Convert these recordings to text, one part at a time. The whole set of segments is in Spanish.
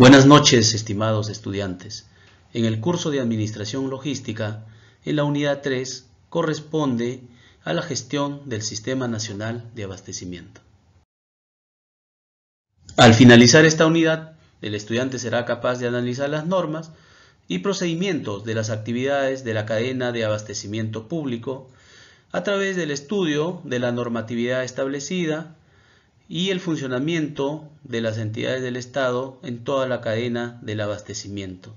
Buenas noches, estimados estudiantes. En el curso de Administración Logística, en la unidad 3, corresponde a la gestión del Sistema Nacional de Abastecimiento. Al finalizar esta unidad, el estudiante será capaz de analizar las normas y procedimientos de las actividades de la cadena de abastecimiento público a través del estudio de la normatividad establecida, y el funcionamiento de las entidades del Estado en toda la cadena del abastecimiento.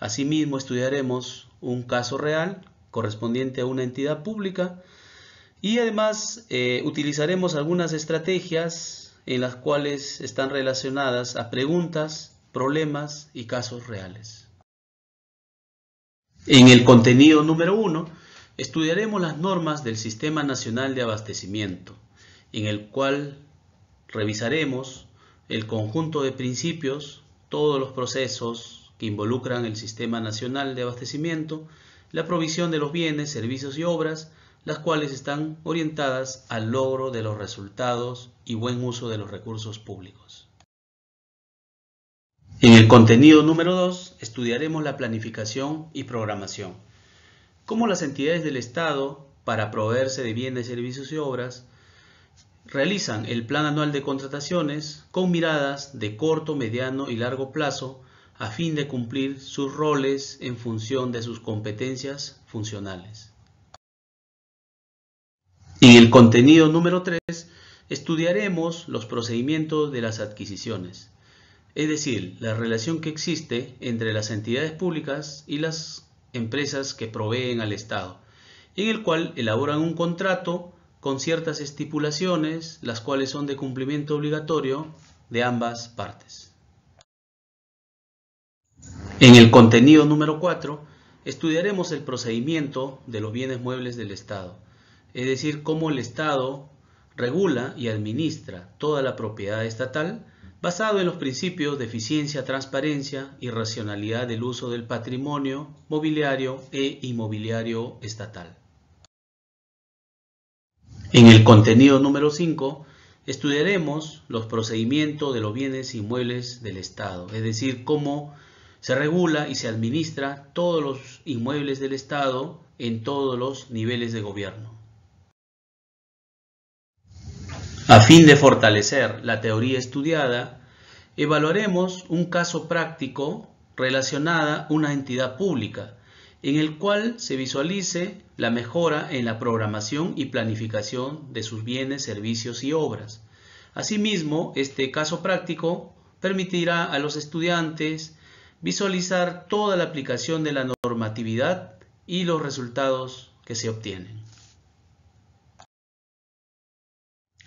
Asimismo, estudiaremos un caso real correspondiente a una entidad pública y además eh, utilizaremos algunas estrategias en las cuales están relacionadas a preguntas, problemas y casos reales. En el contenido número uno, estudiaremos las normas del Sistema Nacional de Abastecimiento, en el cual revisaremos el conjunto de principios, todos los procesos que involucran el Sistema Nacional de Abastecimiento, la provisión de los bienes, servicios y obras, las cuales están orientadas al logro de los resultados y buen uso de los recursos públicos. En el contenido número 2 estudiaremos la planificación y programación, cómo las entidades del Estado, para proveerse de bienes, servicios y obras, Realizan el plan anual de contrataciones con miradas de corto, mediano y largo plazo a fin de cumplir sus roles en función de sus competencias funcionales. En el contenido número 3 estudiaremos los procedimientos de las adquisiciones, es decir, la relación que existe entre las entidades públicas y las empresas que proveen al Estado, en el cual elaboran un contrato con ciertas estipulaciones, las cuales son de cumplimiento obligatorio de ambas partes. En el contenido número 4, estudiaremos el procedimiento de los bienes muebles del Estado, es decir, cómo el Estado regula y administra toda la propiedad estatal basado en los principios de eficiencia, transparencia y racionalidad del uso del patrimonio mobiliario e inmobiliario estatal. En el contenido número 5 estudiaremos los procedimientos de los bienes inmuebles del Estado, es decir, cómo se regula y se administra todos los inmuebles del Estado en todos los niveles de gobierno. A fin de fortalecer la teoría estudiada, evaluaremos un caso práctico relacionada a una entidad pública en el cual se visualice la mejora en la programación y planificación de sus bienes, servicios y obras. Asimismo, este caso práctico permitirá a los estudiantes visualizar toda la aplicación de la normatividad y los resultados que se obtienen.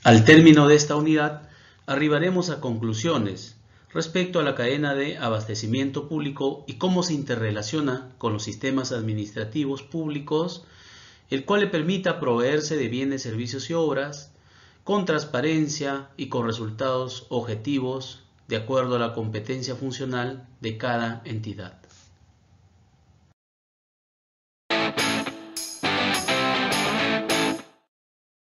Al término de esta unidad, arribaremos a conclusiones respecto a la cadena de abastecimiento público y cómo se interrelaciona con los sistemas administrativos públicos, el cual le permita proveerse de bienes, servicios y obras con transparencia y con resultados objetivos de acuerdo a la competencia funcional de cada entidad.